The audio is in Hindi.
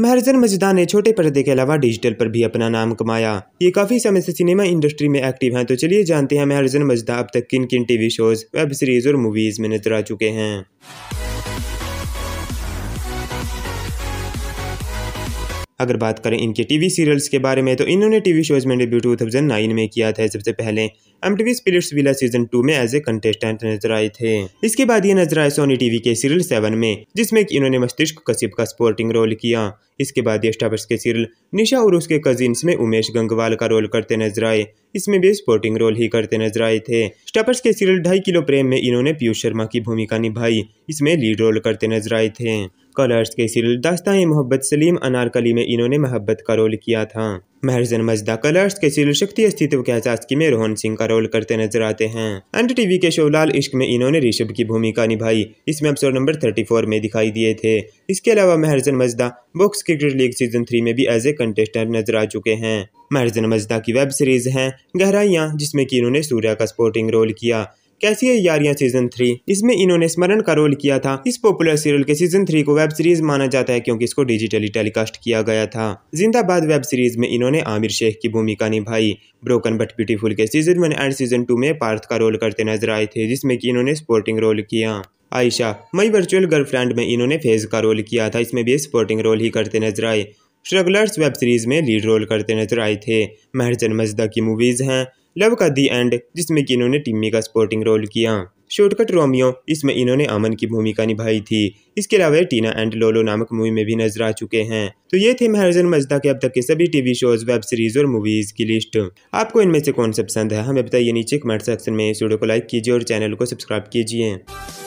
महर्जन मजदा ने छोटे पर्दे के अलावा डिजिटल पर भी अपना नाम कमाया ये काफी समय से सिनेमा इंडस्ट्री में एक्टिव हैं तो चलिए जानते हैं महर्जन मजदा अब तक किन किन टीवी शोज वेब सीरीज और मूवीज में नजर आ चुके हैं अगर बात करें इनके टीवी सीरियल्स के बारे में तो इन्होंने टीवी शोज में डेब्यू टू थाउजेंड नाइन में किया था सबसे पहले M T V Splitsvilla season two में एज ए कंटेस्टेंट नजर आए थे इसके बाद ये नजर आए सोनी टीवी के सीरियल सेवन में जिसमें कि इन्होंने मस्तिष्क कसीब का स्पोर्टिंग रोल किया इसके बाद ये स्टापर्स के सीरियल निशा और उसके कजिन्स में उमेश गंगवाल का रोल करते नजर आए इसमें भी स्पोर्टिंग रोल ही करते नजर आए थे स्टार्स के सीरियल ढाई किलो प्रेम में इन्होंने पीयूष शर्मा की भूमिका निभाई इसमें लीड रोल करते नजर आए थे कलर्स के सीरियल दास्तान मोहब्बत सलीम अनारकली में इन्होंने मोहब्बत का रोल किया था महरजन मजदा कलर्स के सीरियल शक्ति अस्तित्व के एहसास की में रोहन सिंह का रोल करते नजर आते हैं एन टीवी के शोलाल इश्क में इन्होंने ऋषभ की भूमिका निभाई इसमें एपिसोड नंबर 34 में दिखाई दिए थे इसके अलावा महरजन मजदा box cricket league season three में भी एज ए कंटेस्टेंट नजर आ चुके हैं महरजन मजदा की वेब सीरीज है गहराइया जिसमे की इन्होंने सूर्या का स्पोर्टिंग रोल किया कैसी है यारियां सीजन थ्री इसमें इन्होंने स्मरण का रोल किया था इस पॉपुलर सीरियल के सीजन थ्री को वेब सीरीज माना जाता है क्योंकि इसको डिजिटली टेलीकास्ट किया गया था जिंदाबाद वेब सीरीज में इन्होंने आमिर शेख की भूमिका निभाई ब्रोकन बट ब्यूटीफुल के season one and season two में पार्थ का रोल करते नजर आए थे जिसमें की इन्होंने स्पोर्टिंग रोल किया आयशा मई वर्चुअल गर्लफ्रेंड में इन्होंने फेज का रोल किया था इसमें भी स्पोर्टिंग रोल ही करते नजर आए स्ट्रगलर्स वेब सीरीज में लीड रोल करते नजर आए थे महरजन मजदा की मूवीज़ हैं लव का दी एंड जिसमें कि इन्होंने टिम्मी का स्पोर्टिंग रोल किया शॉर्टकट रोमियो इसमें इन्होंने अमन की भूमिका निभाई थी इसके अलावा टीना एंड लोलो नामक मूवी में भी नजर आ चुके हैं तो ये थे महर्जन मजदा के अब तक के सभी टीवी शोज वेब सीरीज और मूवीज की लिस्ट आपको इनमें से कौन सा पसंद है हमें बताइए नीचे कमेंट सेक्शन में इस वीडियो को लाइक कीजिए और चैनल को सब्सक्राइब कीजिए